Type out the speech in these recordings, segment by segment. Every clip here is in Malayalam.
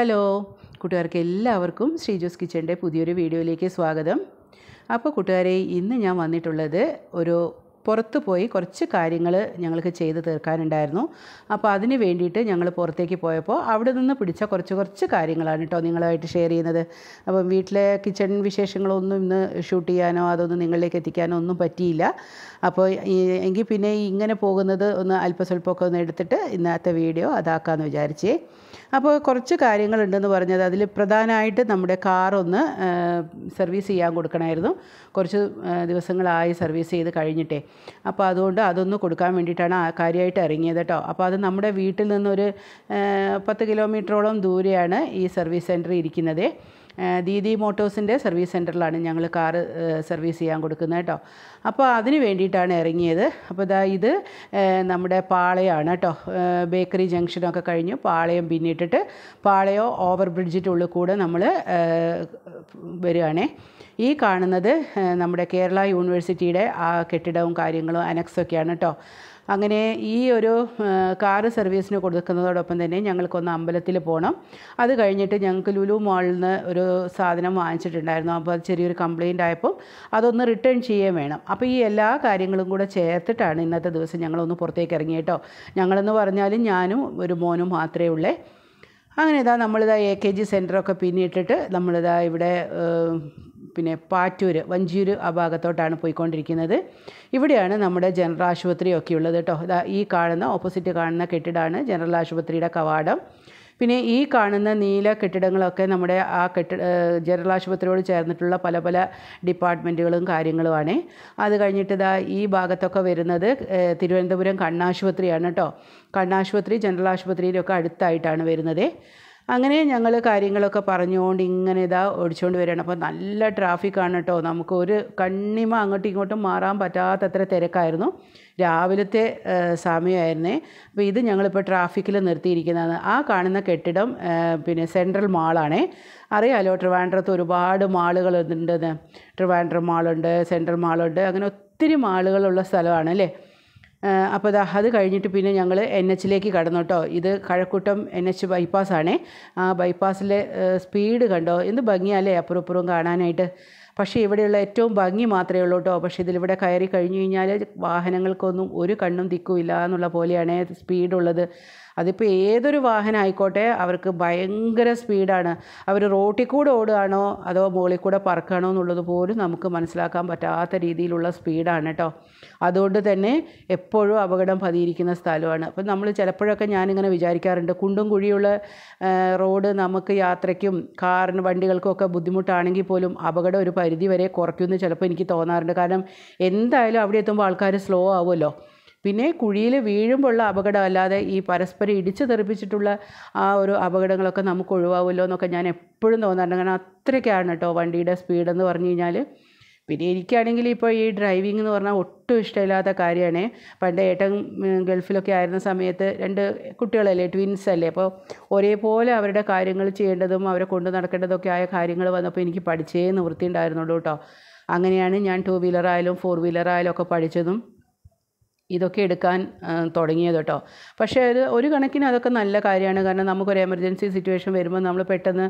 ഹലോ കൂട്ടുകാർക്ക് എല്ലാവർക്കും ജോസ് കിച്ചൻ്റെ പുതിയൊരു വീഡിയോയിലേക്ക് സ്വാഗതം അപ്പോൾ കൂട്ടുകാരെ ഇന്ന് ഞാൻ വന്നിട്ടുള്ളത് ഒരു പുറത്ത് പോയി കുറച്ച് കാര്യങ്ങൾ ഞങ്ങൾക്ക് ചെയ്ത് തീർക്കാനുണ്ടായിരുന്നു അപ്പോൾ അതിന് വേണ്ടിയിട്ട് ഞങ്ങൾ പുറത്തേക്ക് പോയപ്പോൾ അവിടെ നിന്ന് പിടിച്ച കുറച്ച് കുറച്ച് കാര്യങ്ങളാണ് കേട്ടോ നിങ്ങളുമായിട്ട് ഷെയർ ചെയ്യുന്നത് അപ്പം വീട്ടിലെ കിച്ചൺ വിശേഷങ്ങളൊന്നും ഇന്ന് ഷൂട്ട് ചെയ്യാനോ അതൊന്നും നിങ്ങളിലേക്ക് എത്തിക്കാനോ ഒന്നും പറ്റിയില്ല അപ്പോൾ എങ്കിൽ പിന്നെ ഇങ്ങനെ പോകുന്നത് ഒന്ന് അല്പസ്വല്പമൊക്കെ ഒന്ന് എടുത്തിട്ട് ഇന്നത്തെ വീഡിയോ അതാക്കാമെന്ന് വിചാരിച്ചേ അപ്പോൾ കുറച്ച് കാര്യങ്ങളുണ്ടെന്ന് പറഞ്ഞത് അതിൽ പ്രധാനമായിട്ട് നമ്മുടെ കാറൊന്ന് സർവീസ് ചെയ്യാൻ കൊടുക്കണമായിരുന്നു കുറച്ച് ദിവസങ്ങളായി സർവീസ് ചെയ്ത് കഴിഞ്ഞിട്ടേ അപ്പോൾ അതുകൊണ്ട് അതൊന്ന് കൊടുക്കാൻ വേണ്ടിയിട്ടാണ് ആ കാര്യമായിട്ട് ഇറങ്ങിയത് കേട്ടോ അപ്പോൾ അത് നമ്മുടെ വീട്ടിൽ നിന്നൊരു പത്ത് കിലോമീറ്ററോളം ദൂരെയാണ് ഈ സർവീസ് സെൻറ്റർ ഇരിക്കുന്നത് ദീദി മോട്ടോഴ്സിൻ്റെ സർവീസ് സെൻറ്ററിലാണ് ഞങ്ങൾ കാറ് സർവീസ് ചെയ്യാൻ കൊടുക്കുന്നത് കേട്ടോ അപ്പോൾ അതിന് വേണ്ടിയിട്ടാണ് ഇറങ്ങിയത് അപ്പോൾ ഇതാ ഇത് നമ്മുടെ പാളയാണ് കേട്ടോ ബേക്കറി ജംഗ്ഷനൊക്കെ കഴിഞ്ഞു പാളയം പിന്നിട്ടിട്ട് പാളയോ ഓവർ ബ്രിഡ്ജിൻ്റെ ഉള്ളിൽ കൂടെ നമ്മൾ വരികയാണേ ഈ കാണുന്നത് നമ്മുടെ കേരള യൂണിവേഴ്സിറ്റിയുടെ ആ കെട്ടിടവും കാര്യങ്ങളും അനക്സൊക്കെയാണ് കേട്ടോ അങ്ങനെ ഈ ഒരു കാറ് സർവീസിന് കൊടുക്കുന്നതോടൊപ്പം തന്നെ ഞങ്ങൾക്കൊന്ന് അമ്പലത്തിൽ പോകണം അത് കഴിഞ്ഞിട്ട് ഞങ്ങൾക്ക് ലുലു മാളിൽ നിന്ന് ഒരു സാധനം വാങ്ങിച്ചിട്ടുണ്ടായിരുന്നു അപ്പോൾ അത് ചെറിയൊരു കംപ്ലയിൻ്റ് ആയപ്പോൾ അതൊന്ന് റിട്ടേൺ ചെയ്യുകയും വേണം അപ്പോൾ ഈ എല്ലാ കാര്യങ്ങളും കൂടെ ചേർത്തിട്ടാണ് ഇന്നത്തെ ദിവസം ഞങ്ങളൊന്ന് പുറത്തേക്ക് ഇറങ്ങി കേട്ടോ ഞങ്ങളെന്ന് പറഞ്ഞാൽ ഞാനും ഒരു മോനും മാത്രമേ ഉള്ളേ അങ്ങനെ ഇതാ നമ്മളിതാ എ കെ ജി സെൻറ്ററൊക്കെ പിന്നിട്ടിട്ട് നമ്മളിതാ ഇവിടെ പിന്നെ പാറ്റൂർ വഞ്ചിയൂർ ആ ഭാഗത്തോട്ടാണ് പോയിക്കൊണ്ടിരിക്കുന്നത് ഇവിടെയാണ് നമ്മുടെ ജനറൽ ആശുപത്രിയൊക്കെ ഉള്ളത് കേട്ടോ ഈ കാണുന്ന ഓപ്പോസിറ്റ് കാണുന്ന കെട്ടിടമാണ് ജനറൽ ആശുപത്രിയുടെ കവാടം പിന്നെ ഈ കാണുന്ന നീല കെട്ടിടങ്ങളൊക്കെ നമ്മുടെ ആ കെട്ടിട ജനറൽ ആശുപത്രിയോട് ചേർന്നിട്ടുള്ള പല പല ഡിപ്പാർട്ട്മെൻറ്റുകളും കാര്യങ്ങളുമാണ് അത് കഴിഞ്ഞിട്ട് ഇതാ ഈ ഭാഗത്തൊക്കെ വരുന്നത് തിരുവനന്തപുരം കണ്ണാശുപത്രിയാണ് കേട്ടോ കണ്ണാശുപത്രി ജനറൽ ആശുപത്രിയിലൊക്കെ അടുത്തായിട്ടാണ് വരുന്നത് അങ്ങനെ ഞങ്ങൾ കാര്യങ്ങളൊക്കെ പറഞ്ഞുകൊണ്ട് ഇങ്ങനെ ഇതാ ഓടിച്ചുകൊണ്ട് വരികയാണ് അപ്പോൾ നല്ല ട്രാഫിക്കാണ് കേട്ടോ നമുക്ക് ഒരു കണ്ണിമ അങ്ങോട്ടും ഇങ്ങോട്ടും മാറാൻ പറ്റാത്തത്ര തിരക്കായിരുന്നു രാവിലത്തെ സമയമായിരുന്നേ അപ്പോൾ ഇത് ഞങ്ങളിപ്പോൾ ട്രാഫിക്കിൽ നിർത്തിയിരിക്കുന്നതാണ് ആ കാണുന്ന കെട്ടിടം പിന്നെ സെൻട്രൽ മാളാണേ അറിയാലോ ട്രിവാൻഡ്രത്ത് ഒരുപാട് മാളുകൾ ഉണ്ട് ട്രിവാൻഡ്രം മാളുണ്ട് സെൻട്രൽ മാളുണ്ട് അങ്ങനെ ഒത്തിരി മാളുകളുള്ള സ്ഥലമാണ് അല്ലേ അപ്പോൾ ദാ അത് കഴിഞ്ഞിട്ട് പിന്നെ ഞങ്ങൾ എൻ എച്ചിലേക്ക് കടന്നു കേട്ടോ ഇത് കഴക്കൂട്ടം എൻ എച്ച് ബൈപ്പാസാണേ ആ ബൈപ്പാസിലെ സ്പീഡ് കണ്ടോ എന്ത് ഭംഗിയല്ലേ അപ്പുറപ്പുറം കാണാനായിട്ട് പക്ഷേ ഇവിടെയുള്ള ഏറ്റവും ഭംഗി മാത്രമേ ഉള്ളൂ കേട്ടോ പക്ഷേ ഇതിലിവിടെ കയറി കഴിഞ്ഞു കഴിഞ്ഞാൽ വാഹനങ്ങൾക്കൊന്നും ഒരു കണ്ണും ദിക്കുമില്ല എന്നുള്ള പോലെയാണ് സ്പീഡുള്ളത് അതിപ്പോൾ ഏതൊരു വാഹനം ആയിക്കോട്ടെ അവർക്ക് ഭയങ്കര സ്പീഡാണ് അവർ റോട്ടിൽ കൂടെ ഓടുകയാണോ അതോ മുകളിൽ കൂടെ പറക്കുകയാണോ എന്നുള്ളത് പോലും നമുക്ക് മനസ്സിലാക്കാൻ പറ്റാത്ത രീതിയിലുള്ള സ്പീഡാണ് കേട്ടോ അതുകൊണ്ട് തന്നെ എപ്പോഴും അപകടം പതിയിരിക്കുന്ന സ്ഥലമാണ് അപ്പം നമ്മൾ ചിലപ്പോഴൊക്കെ ഞാനിങ്ങനെ വിചാരിക്കാറുണ്ട് കുണ്ടും കുഴിയുള്ള റോഡ് നമുക്ക് യാത്രയ്ക്കും കാറിന് വണ്ടികൾക്കൊക്കെ ബുദ്ധിമുട്ടാണെങ്കിൽ പോലും അപകടം ഒരു പരിധി വരെ കുറയ്ക്കുമെന്ന് ചിലപ്പോൾ എനിക്ക് തോന്നാറുണ്ട് കാരണം എന്തായാലും അവിടെ എത്തുമ്പോൾ ആൾക്കാർ സ്ലോ ആവുമല്ലോ പിന്നെ കുഴിയിൽ വീഴുമ്പോഴുള്ള അപകടം അല്ലാതെ ഈ പരസ്പരം ഇടിച്ചു തെറിപ്പിച്ചിട്ടുള്ള ആ ഒരു അപകടങ്ങളൊക്കെ നമുക്ക് ഒഴിവാവുമല്ലോ എന്നൊക്കെ ഞാൻ എപ്പോഴും തോന്നാറുണ്ട് കാരണം അത്രയ്ക്കാണ് കേട്ടോ വണ്ടിയുടെ സ്പീഡെന്ന് പറഞ്ഞു കഴിഞ്ഞാൽ പിന്നെ എനിക്കാണെങ്കിൽ ഇപ്പോൾ ഈ ഡ്രൈവിംഗ് എന്ന് പറഞ്ഞാൽ ഒട്ടും ഇഷ്ടമില്ലാത്ത കാര്യമാണ് പണ്ട് ഏട്ടൻ ഗൾഫിലൊക്കെ ആയിരുന്ന സമയത്ത് രണ്ട് കുട്ടികളല്ലേ ട്വിൻസ് അല്ലേ അപ്പോൾ ഒരേപോലെ അവരുടെ കാര്യങ്ങൾ ചെയ്യേണ്ടതും അവരെ കൊണ്ട് നടക്കേണ്ടതൊക്കെ ആയ കാര്യങ്ങൾ വന്നപ്പോൾ എനിക്ക് പഠിച്ചേ നിവൃത്തി ഉണ്ടായിരുന്നുള്ളൂ കേട്ടോ അങ്ങനെയാണ് ഞാൻ ടു വീലറായാലും ഫോർ വീലറായാലും ഒക്കെ പഠിച്ചതും ഇതൊക്കെ എടുക്കാൻ തുടങ്ങിയത് കേട്ടോ പക്ഷേ അത് ഒരു കണക്കിന് അതൊക്കെ നല്ല കാര്യമാണ് കാരണം നമുക്കൊരു എമർജൻസി സിറ്റുവേഷൻ വരുമ്പോൾ നമ്മൾ പെട്ടെന്ന്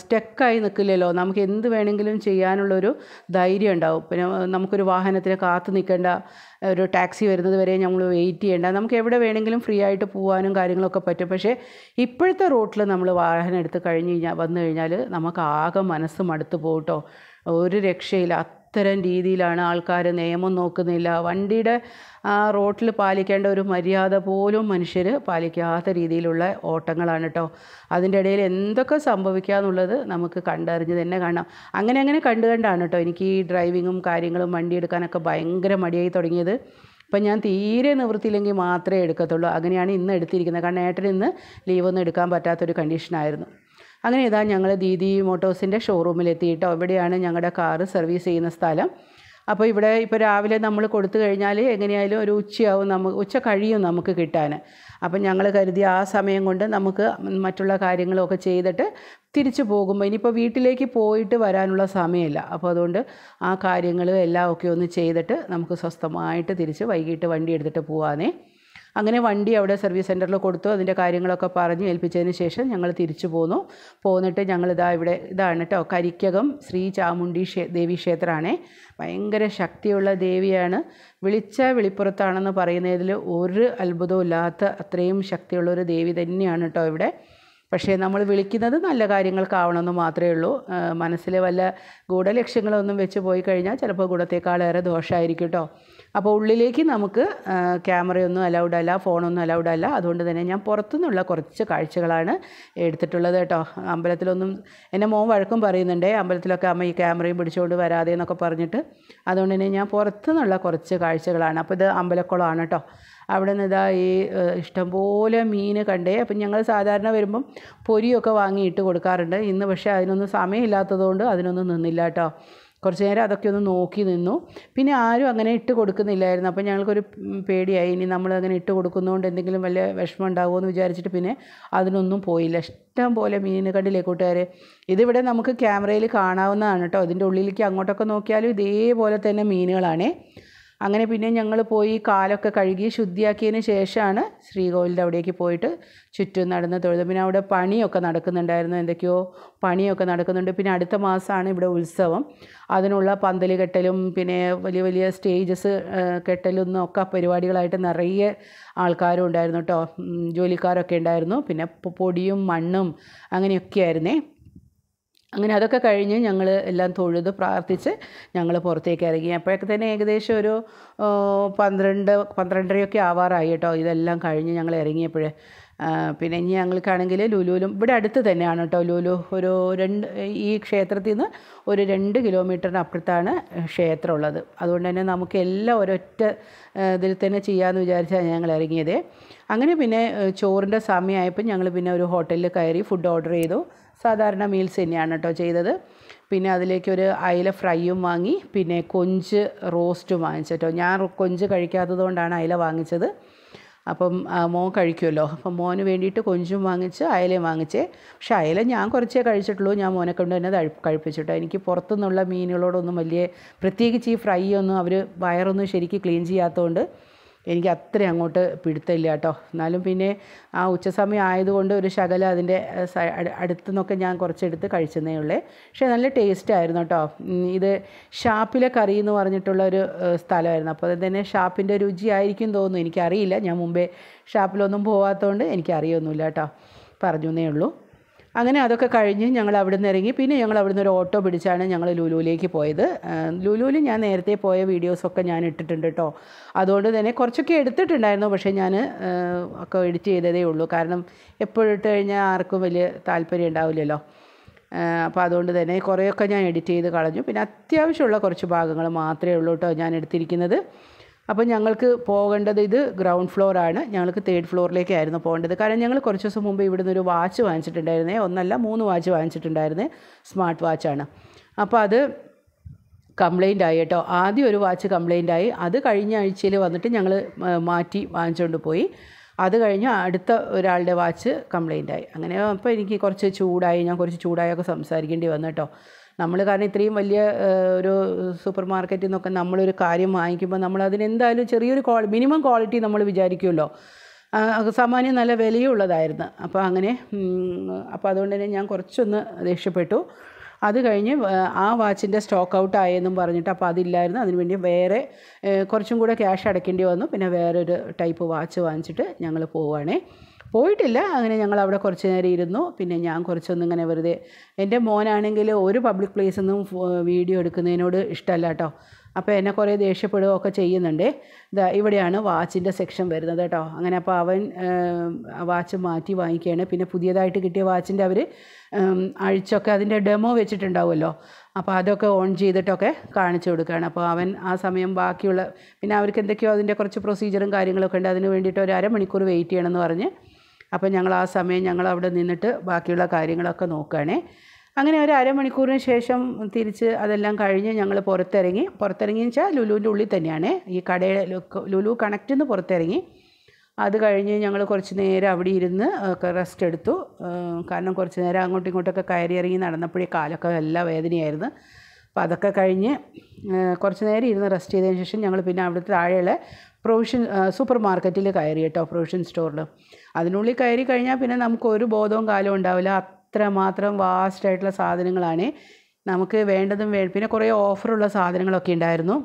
സ്റ്റക്കായി നിൽക്കില്ലല്ലോ നമുക്ക് എന്ത് വേണമെങ്കിലും ചെയ്യാനുള്ളൊരു ധൈര്യം ഉണ്ടാവും പിന്നെ നമുക്കൊരു വാഹനത്തിന് കാത്തു നിൽക്കേണ്ട ഒരു ടാക്സി വരുന്നത് വരെ നമ്മൾ വെയിറ്റ് ചെയ്യേണ്ട നമുക്ക് എവിടെ വേണമെങ്കിലും ഫ്രീ ആയിട്ട് പോകാനും കാര്യങ്ങളൊക്കെ പറ്റും പക്ഷേ ഇപ്പോഴത്തെ റോട്ടിൽ നമ്മൾ വാഹനം എടുത്ത് കഴിഞ്ഞ് കഴിഞ്ഞാൽ വന്നു കഴിഞ്ഞാൽ നമുക്ക് ആകെ മനസ്സ് മടുത്തു പോകട്ടോ ഒരു രക്ഷയില്ല അത്തരം രീതിയിലാണ് ആൾക്കാർ നിയമം നോക്കുന്നില്ല വണ്ടിയുടെ റോട്ടിൽ പാലിക്കേണ്ട ഒരു മര്യാദ പോലും മനുഷ്യർ പാലിക്കാത്ത രീതിയിലുള്ള ഓട്ടങ്ങളാണ് കേട്ടോ അതിൻ്റെ ഇടയിൽ എന്തൊക്കെ സംഭവിക്കുക എന്നുള്ളത് നമുക്ക് കണ്ടറിഞ്ഞ് തന്നെ കാണാം അങ്ങനെ അങ്ങനെ കണ്ടു കണ്ടാണ് കേട്ടോ എനിക്ക് ഈ ഡ്രൈവിങ്ങും കാര്യങ്ങളും വണ്ടി എടുക്കാനൊക്കെ ഭയങ്കര മടിയായി തുടങ്ങിയത് ഇപ്പം ഞാൻ തീരെ നിവൃത്തിയില്ലെങ്കിൽ മാത്രമേ എടുക്കത്തുള്ളൂ അങ്ങനെയാണ് ഇന്ന് എടുത്തിരിക്കുന്നത് കാരണം ഏട്ടൻ ഇന്ന് ലീവൊന്നും എടുക്കാൻ പറ്റാത്തൊരു കണ്ടീഷനായിരുന്നു അങ്ങനെ ഇതാ ഞങ്ങൾ ദീദി മോട്ടോഴ്സിൻ്റെ ഷോറൂമിലെത്തിയിട്ടോ ഇവിടെയാണ് ഞങ്ങളുടെ കാറ് സർവീസ് ചെയ്യുന്ന സ്ഥലം അപ്പോൾ ഇവിടെ ഇപ്പോൾ രാവിലെ നമ്മൾ കൊടുത്തു കഴിഞ്ഞാൽ എങ്ങനെയായാലും ഒരു ഉച്ചയാവും നമുക്ക് ഉച്ച കഴിയും നമുക്ക് കിട്ടാൻ അപ്പം ഞങ്ങൾ കരുതി ആ സമയം കൊണ്ട് നമുക്ക് മറ്റുള്ള കാര്യങ്ങളൊക്കെ ചെയ്തിട്ട് തിരിച്ചു പോകുമ്പോൾ ഇനിയിപ്പോൾ വീട്ടിലേക്ക് പോയിട്ട് വരാനുള്ള സമയമില്ല അപ്പോൾ അതുകൊണ്ട് ആ കാര്യങ്ങൾ എല്ലാം ഒക്കെ ഒന്ന് ചെയ്തിട്ട് നമുക്ക് സ്വസ്ഥമായിട്ട് തിരിച്ച് വൈകിട്ട് വണ്ടി എടുത്തിട്ട് പോവാനേ അങ്ങനെ വണ്ടി അവിടെ സർവീസ് സെൻറ്ററിൽ കൊടുത്തു അതിൻ്റെ കാര്യങ്ങളൊക്കെ പറഞ്ഞ് ഏൽപ്പിച്ചതിന് ശേഷം ഞങ്ങൾ തിരിച്ചു പോന്നു പോന്നിട്ട് ഞങ്ങളിതാ ഇവിടെ ഇതാണ് കേട്ടോ കരിക്കകം ശ്രീ ചാമുണ്ടി ദേവി ക്ഷേത്രമാണേ ഭയങ്കര ശക്തിയുള്ള ദേവിയാണ് വിളിച്ച വിളിപ്പുറത്താണെന്ന് പറയുന്നതിൽ ഒരു അത്ഭുതവും ഇല്ലാത്ത അത്രയും ശക്തിയുള്ള ഒരു ദേവി തന്നെയാണ് കേട്ടോ ഇവിടെ പക്ഷേ നമ്മൾ വിളിക്കുന്നത് നല്ല കാര്യങ്ങൾക്കാവണമെന്ന് മാത്രമേ ഉള്ളൂ മനസ്സിൽ വല്ല ഗൂഢലക്ഷ്യങ്ങളൊന്നും വെച്ച് പോയി കഴിഞ്ഞാൽ ചിലപ്പോൾ ഗുണത്തേക്കാളേറെ ദോഷമായിരിക്കും കേട്ടോ അപ്പോൾ ഉള്ളിലേക്ക് നമുക്ക് ക്യാമറയൊന്നും അലൗഡ് അല്ല ഫോണൊന്നും അലൗഡ് അല്ല അതുകൊണ്ട് തന്നെ ഞാൻ പുറത്തുനിന്നുള്ള കുറച്ച് കാഴ്ചകളാണ് എടുത്തിട്ടുള്ളത് കേട്ടോ അമ്പലത്തിലൊന്നും എൻ്റെ മോൻ വഴക്കും പറയുന്നുണ്ടേ അമ്പലത്തിലൊക്കെ അമ്മ ഈ ക്യാമറയും പിടിച്ചുകൊണ്ട് വരാതെ എന്നൊക്കെ പറഞ്ഞിട്ട് അതുകൊണ്ട് തന്നെ ഞാൻ പുറത്തുനിന്നുള്ള കുറച്ച് കാഴ്ചകളാണ് അപ്പോൾ ഇത് അമ്പലക്കുളമാണ് കേട്ടോ അവിടെ നിന്ന് ഇതാ ഈ ഇഷ്ടംപോലെ മീൻ കണ്ടേ അപ്പം ഞങ്ങൾ സാധാരണ വരുമ്പം പൊരിയൊക്കെ വാങ്ങിയിട്ട് കൊടുക്കാറുണ്ട് ഇന്ന് പക്ഷേ അതിനൊന്നും സമയമില്ലാത്തതുകൊണ്ട് അതിനൊന്നും നിന്നില്ല കേട്ടോ കുറച്ച് നേരം അതൊക്കെ ഒന്ന് നോക്കി നിന്നു പിന്നെ ആരും അങ്ങനെ ഇട്ട് കൊടുക്കുന്നില്ലായിരുന്നു അപ്പോൾ ഞങ്ങൾക്കൊരു പേടിയായി ഇനി നമ്മൾ അങ്ങനെ ഇട്ട് കൊടുക്കുന്നതുകൊണ്ട് എന്തെങ്കിലും വലിയ വിഷമം ഉണ്ടാകുമോ എന്ന് വിചാരിച്ചിട്ട് പിന്നെ അതിനൊന്നും പോയില്ല ഇഷ്ടം പോലെ മീൻ കണ്ടില്ലേ കൂട്ടുകാർ ഇതിവിടെ നമുക്ക് ക്യാമറയിൽ കാണാവുന്നതാണ് കേട്ടോ ഇതിൻ്റെ ഉള്ളിലേക്ക് അങ്ങോട്ടൊക്കെ നോക്കിയാലും ഇതേപോലെ തന്നെ മീനുകളാണേ അങ്ങനെ പിന്നെ ഞങ്ങൾ പോയി കാലൊക്കെ കഴുകി ശുദ്ധിയാക്കിയതിന് ശേഷമാണ് ശ്രീകോവിലിൻ്റെ അവിടേക്ക് പോയിട്ട് ചുറ്റും നടന്ന് തൊഴുത് പിന്നെ അവിടെ പണിയൊക്കെ നടക്കുന്നുണ്ടായിരുന്നു എന്തൊക്കെയോ പണിയൊക്കെ നടക്കുന്നുണ്ട് പിന്നെ അടുത്ത മാസമാണ് ഇവിടെ ഉത്സവം അതിനുള്ള പന്തൽ കെട്ടലും പിന്നെ വലിയ വലിയ സ്റ്റേജസ് കെട്ടലും ഒക്കെ പരിപാടികളായിട്ട് നിറയെ ആൾക്കാരും ഉണ്ടായിരുന്നു കേട്ടോ ജോലിക്കാരൊക്കെ ഉണ്ടായിരുന്നു പിന്നെ പൊടിയും മണ്ണും അങ്ങനെയൊക്കെ ആയിരുന്നേ അങ്ങനെ അതൊക്കെ കഴിഞ്ഞ് ഞങ്ങൾ എല്ലാം തൊഴുത് പ്രാർത്ഥിച്ച് ഞങ്ങൾ പുറത്തേക്ക് ഇറങ്ങി അപ്പോഴൊക്കെ തന്നെ ഏകദേശം ഒരു പന്ത്രണ്ട് പന്ത്രണ്ടരയൊക്കെ ആവാറായി കേട്ടോ ഇതെല്ലാം കഴിഞ്ഞ് ഞങ്ങൾ ഇറങ്ങിയപ്പോഴേ പിന്നെ ഇനി ഞങ്ങൾക്കാണെങ്കിൽ ലുലുലും ഇവിടെ അടുത്ത് തന്നെയാണ് കേട്ടോ ലുലു ഒരു രണ്ട് ഈ ക്ഷേത്രത്തിൽ നിന്ന് ഒരു രണ്ട് കിലോമീറ്ററിന് അപ്പുറത്താണ് ക്ഷേത്രം ഉള്ളത് അതുകൊണ്ട് തന്നെ നമുക്ക് എല്ലാം ഒരൊറ്റ ഇതിൽ തന്നെ ചെയ്യാമെന്ന് വിചാരിച്ചാണ് ഞങ്ങൾ ഇറങ്ങിയത് അങ്ങനെ പിന്നെ ചോറിൻ്റെ സമയമായപ്പോൾ ഞങ്ങൾ പിന്നെ ഒരു ഹോട്ടലിൽ കയറി ഫുഡ് ഓർഡർ ചെയ്തു സാധാരണ മീൽസ് തന്നെയാണ് കേട്ടോ ചെയ്തത് പിന്നെ അതിലേക്ക് ഒരു അയില ഫ്രൈയും വാങ്ങി പിന്നെ കൊഞ്ച് റോസ്റ്റും വാങ്ങിച്ചു ഞാൻ കൊഞ്ച് കഴിക്കാത്തത് കൊണ്ടാണ് അയില വാങ്ങിച്ചത് അപ്പം മോൻ കഴിക്കുമല്ലോ അപ്പം മോന് വേണ്ടിയിട്ട് കൊഞ്ചും വാങ്ങിച്ച് അയലയും വാങ്ങിച്ചേ പക്ഷെ അയല ഞാൻ കുറച്ചേ കഴിച്ചിട്ടുള്ളൂ ഞാൻ മോനെ കൊണ്ട് തന്നെ കഴിപ്പിച്ചിട്ടോ എനിക്ക് പുറത്തുനിന്നുള്ള മീനുകളോടൊന്നും വലിയ പ്രത്യേകിച്ച് ഈ ഫ്രൈ ഒന്നും അവർ വയറൊന്നും ശരിക്കും ക്ലീൻ ചെയ്യാത്തതുകൊണ്ട് എനിക്ക് അത്ര അങ്ങോട്ട് പിടുത്തമില്ല കേട്ടോ എന്നാലും പിന്നെ ആ ഉച്ചസമയം ആയതുകൊണ്ട് ഒരു ശകലം അതിൻ്റെ നിന്നൊക്കെ ഞാൻ കുറച്ചെടുത്ത് കഴിച്ചതേ ഉള്ളേ പക്ഷേ നല്ല ടേസ്റ്റ് ആയിരുന്നു കേട്ടോ ഇത് ഷാപ്പിലെ കറി എന്ന് പറഞ്ഞിട്ടുള്ള ഒരു സ്ഥലമായിരുന്നു അപ്പോൾ അത് തന്നെ ഷാപ്പിൻ്റെ രുചിയായിരിക്കും തോന്നുന്നു എനിക്കറിയില്ല ഞാൻ മുമ്പേ ഷാപ്പിലൊന്നും പോകാത്തതുകൊണ്ട് എനിക്കറിയൊന്നുമില്ല കേട്ടോ പറഞ്ഞു എന്നേ ഉള്ളൂ അങ്ങനെ അതൊക്കെ കഴിഞ്ഞ് ഞങ്ങൾ അവിടെ നിന്ന് ഇറങ്ങി പിന്നെ ഞങ്ങൾ അവിടുന്ന് ഒരു ഓട്ടോ പിടിച്ചാണ് ഞങ്ങൾ ലുലുവിലേക്ക് പോയത് ലുലുവിൽ ഞാൻ നേരത്തെ പോയ വീഡിയോസൊക്കെ ഞാൻ ഇട്ടിട്ടുണ്ട് കേട്ടോ അതുകൊണ്ട് തന്നെ കുറച്ചൊക്കെ എടുത്തിട്ടുണ്ടായിരുന്നു പക്ഷേ ഞാൻ ഒക്കെ എഡിറ്റ് ചെയ്തതേ ഉള്ളൂ കാരണം എപ്പോഴും ഇട്ട് കഴിഞ്ഞാൽ ആർക്കും വലിയ താല്പര്യം ഉണ്ടാവില്ലല്ലോ അപ്പോൾ അതുകൊണ്ട് തന്നെ കുറേയൊക്കെ ഞാൻ എഡിറ്റ് ചെയ്ത് കളഞ്ഞു പിന്നെ അത്യാവശ്യമുള്ള കുറച്ച് ഭാഗങ്ങൾ മാത്രമേ ഉള്ളൂ കേട്ടോ ഞാൻ എടുത്തിരിക്കുന്നത് അപ്പോൾ ഞങ്ങൾക്ക് പോകേണ്ടത് ഇത് ഗ്രൗണ്ട് ഫ്ലോറാണ് ഞങ്ങൾക്ക് തേർഡ് ഫ്ലോറിലേക്കായിരുന്നു പോകേണ്ടത് കാരണം ഞങ്ങൾ കുറച്ച് ദിവസം മുമ്പ് ഇവിടുന്ന് ഒരു വാച്ച് വാങ്ങിച്ചിട്ടുണ്ടായിരുന്നേ ഒന്നല്ല മൂന്ന് വാച്ച് വാങ്ങിച്ചിട്ടുണ്ടായിരുന്നേ സ്മാർട്ട് വാച്ചാണ് അപ്പോൾ അത് കംപ്ലയിൻ്റ് ആയി കേട്ടോ ആദ്യം ഒരു വാച്ച് കംപ്ലയിൻ്റ് ആയി അത് കഴിഞ്ഞ ആഴ്ചയിൽ വന്നിട്ട് ഞങ്ങൾ മാറ്റി വാങ്ങിച്ചുകൊണ്ട് പോയി അത് കഴിഞ്ഞ് അടുത്ത ഒരാളുടെ വാച്ച് കംപ്ലയിൻ്റ് ആയി അങ്ങനെ അപ്പോൾ എനിക്ക് കുറച്ച് ചൂടായി ഞാൻ കുറച്ച് ചൂടായൊക്കെ സംസാരിക്കേണ്ടി വന്നു കേട്ടോ നമ്മൾ കാരണം ഇത്രയും വലിയ ഒരു സൂപ്പർ മാർക്കറ്റിൽ നിന്നൊക്കെ നമ്മളൊരു കാര്യം വാങ്ങിക്കുമ്പോൾ നമ്മൾ അതിനെന്തായാലും ചെറിയൊരു ക്വാ മിനിമം ക്വാളിറ്റി നമ്മൾ വിചാരിക്കുമല്ലോ സാമാന്യം നല്ല വിലയുള്ളതായിരുന്നു അപ്പോൾ അങ്ങനെ അപ്പോൾ അതുകൊണ്ട് തന്നെ ഞാൻ കുറച്ചൊന്ന് രക്ഷപ്പെട്ടു അത് കഴിഞ്ഞ് ആ വാച്ചിൻ്റെ സ്റ്റോക്ക് ഔട്ട് ആയെന്നും പറഞ്ഞിട്ട് അപ്പോൾ അതില്ലായിരുന്നു അതിന് വേണ്ടി വേറെ കുറച്ചും കൂടെ ക്യാഷ് അടയ്ക്കേണ്ടി വന്നു പിന്നെ വേറൊരു ടൈപ്പ് വാച്ച് വാങ്ങിച്ചിട്ട് ഞങ്ങൾ പോവുകയാണേ പോയിട്ടില്ല അങ്ങനെ ഞങ്ങൾ അവിടെ കുറച്ച് നേരം ഇരുന്നു പിന്നെ ഞാൻ കുറച്ചൊന്നും ഇങ്ങനെ വെറുതെ എൻ്റെ മോനാണെങ്കിൽ ഒരു പബ്ലിക് പ്ലേസിൽ നിന്നും വീഡിയോ എടുക്കുന്നതിനോട് ഇഷ്ടമല്ല കേട്ടോ അപ്പോൾ എന്നെ കുറേ ദേഷ്യപ്പെടുകയൊക്കെ ഒക്കെ ചെയ്യുന്നുണ്ട് ഇതാ ഇവിടെയാണ് വാച്ചിൻ്റെ സെക്ഷൻ വരുന്നത് കേട്ടോ അങ്ങനെ അപ്പോൾ അവൻ വാച്ച് മാറ്റി വാങ്ങിക്കുകയാണ് പിന്നെ പുതിയതായിട്ട് കിട്ടിയ വാച്ചിൻ്റെ അവർ അഴിച്ചൊക്കെ അതിൻ്റെ ഡെമോ വെച്ചിട്ടുണ്ടാവുമല്ലോ അപ്പോൾ അതൊക്കെ ഓൺ ചെയ്തിട്ടൊക്കെ കാണിച്ചു കൊടുക്കുകയാണ് അപ്പോൾ അവൻ ആ സമയം ബാക്കിയുള്ള പിന്നെ അവർക്ക് എന്തൊക്കെയോ അതിൻ്റെ കുറച്ച് പ്രൊസീജിയറും കാര്യങ്ങളൊക്കെ ഉണ്ട് അതിന് വേണ്ടിയിട്ട് ഒരു അരമണിക്കൂർ വെയിറ്റ് ചെയ്യണമെന്ന് പറഞ്ഞ് അപ്പോൾ ഞങ്ങൾ ആ സമയം ഞങ്ങൾ അവിടെ നിന്നിട്ട് ബാക്കിയുള്ള കാര്യങ്ങളൊക്കെ നോക്കുകയാണേ അങ്ങനെ ഒരു അരമണിക്കൂറിന് ശേഷം തിരിച്ച് അതെല്ലാം കഴിഞ്ഞ് ഞങ്ങൾ പുറത്തിറങ്ങി പുറത്തിറങ്ങി വെച്ചാൽ ലുലുവിൻ്റെ ഉള്ളിൽ തന്നെയാണ് ഈ കടയിൽ ലുലു കണക്റ്റിൽ നിന്ന് പുറത്തിറങ്ങി അത് കഴിഞ്ഞ് ഞങ്ങൾ കുറച്ച് നേരം അവിടെ ഇരുന്ന് ഒക്കെ റെസ്റ്റ് എടുത്തു കാരണം കുറച്ച് നേരം അങ്ങോട്ടും ഇങ്ങോട്ടൊക്കെ കയറി ഇറങ്ങി നടന്നപ്പോഴേ കാലൊക്കെ എല്ലാ വേദനയായിരുന്നു അപ്പോൾ അതൊക്കെ കഴിഞ്ഞ് കുറച്ച് നേരം ഇരുന്ന് റെസ്റ്റ് ചെയ്തതിന് ശേഷം ഞങ്ങൾ പിന്നെ അവിടുത്തെ താഴെയുള്ള പ്രൊവിഷൻ സൂപ്പർ മാർക്കറ്റിൽ കയറി കേട്ടോ പ്രൊവിഷൻ സ്റ്റോറിൽ അതിനുള്ളിൽ കയറി കഴിഞ്ഞാൽ പിന്നെ നമുക്ക് ഒരു ബോധവും കാലവും ഉണ്ടാവില്ല അത്രമാത്രം ആയിട്ടുള്ള സാധനങ്ങളാണ് നമുക്ക് വേണ്ടതും വേ പിന്നെ കുറേ ഓഫറുള്ള സാധനങ്ങളൊക്കെ ഉണ്ടായിരുന്നു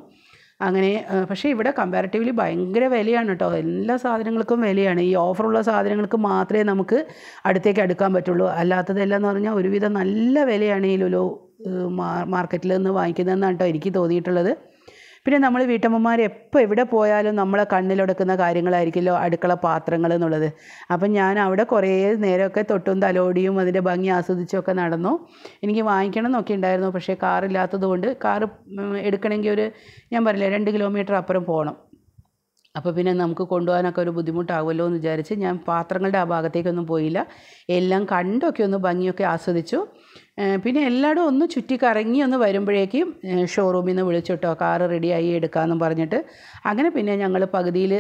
അങ്ങനെ പക്ഷേ ഇവിടെ കമ്പാരിറ്റീവ്ലി ഭയങ്കര വിലയാണ് കേട്ടോ എല്ലാ സാധനങ്ങൾക്കും വിലയാണ് ഈ ഓഫറുള്ള സാധനങ്ങൾക്ക് മാത്രമേ നമുക്ക് അടുത്തേക്ക് എടുക്കാൻ പറ്റുള്ളൂ അല്ലാത്തതെല്ലാം എന്ന് പറഞ്ഞാൽ ഒരുവിധം നല്ല വിലയാണ് ഈ ലുലു മാർക്കറ്റിൽ നിന്ന് വാങ്ങിക്കുന്നതെന്നാണ് കേട്ടോ എനിക്ക് തോന്നിയിട്ടുള്ളത് പിന്നെ നമ്മൾ വീട്ടമ്മമാർ എപ്പോൾ എവിടെ പോയാലും നമ്മളെ കണ്ണിലൊടുക്കുന്ന കാര്യങ്ങളായിരിക്കുമല്ലോ അടുക്കള പാത്രങ്ങൾ എന്നുള്ളത് അപ്പം ഞാൻ അവിടെ കുറേ നേരമൊക്കെ തൊട്ടും തലോടിയും അതിൻ്റെ ഭംഗി ആസ്വദിച്ചൊക്കെ നടന്നു എനിക്ക് വാങ്ങിക്കണം എന്നൊക്കെ ഉണ്ടായിരുന്നു പക്ഷേ കാറില്ലാത്തത് കൊണ്ട് കാറ് എടുക്കണമെങ്കിൽ ഒരു ഞാൻ പറയില്ല രണ്ട് കിലോമീറ്റർ അപ്പുറം പോകണം അപ്പോൾ പിന്നെ നമുക്ക് കൊണ്ടുപോകാനൊക്കെ ഒരു ബുദ്ധിമുട്ടാകുമല്ലോ എന്ന് വിചാരിച്ച് ഞാൻ പാത്രങ്ങളുടെ ആ ഭാഗത്തേക്കൊന്നും പോയില്ല എല്ലാം കണ്ടൊക്കെ ഒന്ന് ഭംഗിയൊക്കെ ആസ്വദിച്ചു പിന്നെ എല്ലായിടും ഒന്ന് ചുറ്റി കറങ്ങി ഒന്ന് വരുമ്പോഴേക്കും ഷോറൂമിൽ നിന്ന് വിളിച്ചിട്ടോ കാറ് റെഡിയായി എടുക്കാമെന്നും പറഞ്ഞിട്ട് അങ്ങനെ പിന്നെ ഞങ്ങൾ പകുതിയിൽ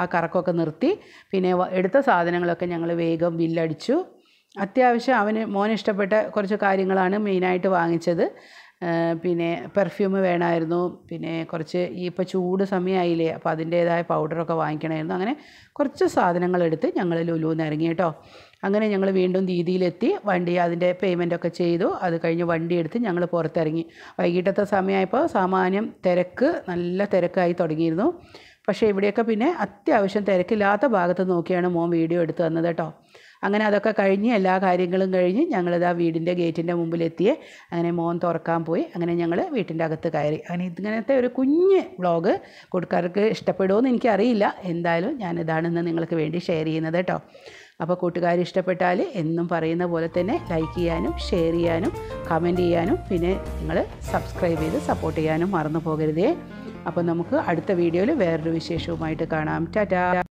ആ കറക്കമൊക്കെ നിർത്തി പിന്നെ എടുത്ത സാധനങ്ങളൊക്കെ ഞങ്ങൾ വേഗം ബില്ലടിച്ചു അത്യാവശ്യം അവന് മോനിഷ്ടപ്പെട്ട ഇഷ്ടപ്പെട്ട കുറച്ച് കാര്യങ്ങളാണ് മെയിനായിട്ട് വാങ്ങിച്ചത് പിന്നെ പെർഫ്യൂം വേണമായിരുന്നു പിന്നെ കുറച്ച് ഈ ഇപ്പോൾ ചൂട് സമയമായില്ലേ അപ്പോൾ അതിൻ്റേതായ പൗഡറൊക്കെ വാങ്ങിക്കണമായിരുന്നു അങ്ങനെ കുറച്ച് സാധനങ്ങളെടുത്ത് ഞങ്ങൾ ലുലുന്ന് ഇറങ്ങി കേട്ടോ അങ്ങനെ ഞങ്ങൾ വീണ്ടും ദീദിയിലെത്തി വണ്ടി അതിൻ്റെ പേയ്മെൻറ്റൊക്കെ ചെയ്തു അത് കഴിഞ്ഞ് വണ്ടി എടുത്ത് ഞങ്ങൾ പുറത്തിറങ്ങി വൈകിട്ടത്തെ സമയമായപ്പോൾ സാമാന്യം തിരക്ക് നല്ല തിരക്കായി തുടങ്ങിയിരുന്നു പക്ഷേ ഇവിടെയൊക്കെ പിന്നെ അത്യാവശ്യം തിരക്കില്ലാത്ത ഭാഗത്ത് നോക്കിയാണ് മോൻ വീഡിയോ എടുത്ത് തന്നത് കേട്ടോ അങ്ങനെ അതൊക്കെ കഴിഞ്ഞ് എല്ലാ കാര്യങ്ങളും കഴിഞ്ഞ് ഞങ്ങളിതാ വീടിൻ്റെ ഗേറ്റിൻ്റെ മുമ്പിലെത്തിയേ അങ്ങനെ മോൻ തുറക്കാൻ പോയി അങ്ങനെ ഞങ്ങൾ വീട്ടിൻ്റെ അകത്ത് കയറി അങ്ങനെ ഇങ്ങനത്തെ ഒരു കുഞ്ഞ് വ്ളോഗ് കൂട്ടുകാർക്ക് എന്ന് എനിക്കറിയില്ല എന്തായാലും ഞാൻ ഇന്ന് നിങ്ങൾക്ക് വേണ്ടി ഷെയർ ചെയ്യുന്നത് കേട്ടോ അപ്പോൾ കൂട്ടുകാർ ഇഷ്ടപ്പെട്ടാൽ എന്നും പറയുന്ന പോലെ തന്നെ ലൈക്ക് ചെയ്യാനും ഷെയർ ചെയ്യാനും കമൻറ്റ് ചെയ്യാനും പിന്നെ നിങ്ങൾ സബ്സ്ക്രൈബ് ചെയ്ത് സപ്പോർട്ട് ചെയ്യാനും മറന്നു പോകരുതേ അപ്പോൾ നമുക്ക് അടുത്ത വീഡിയോയിൽ വേറൊരു വിശേഷവുമായിട്ട് കാണാം ടാറ്റാ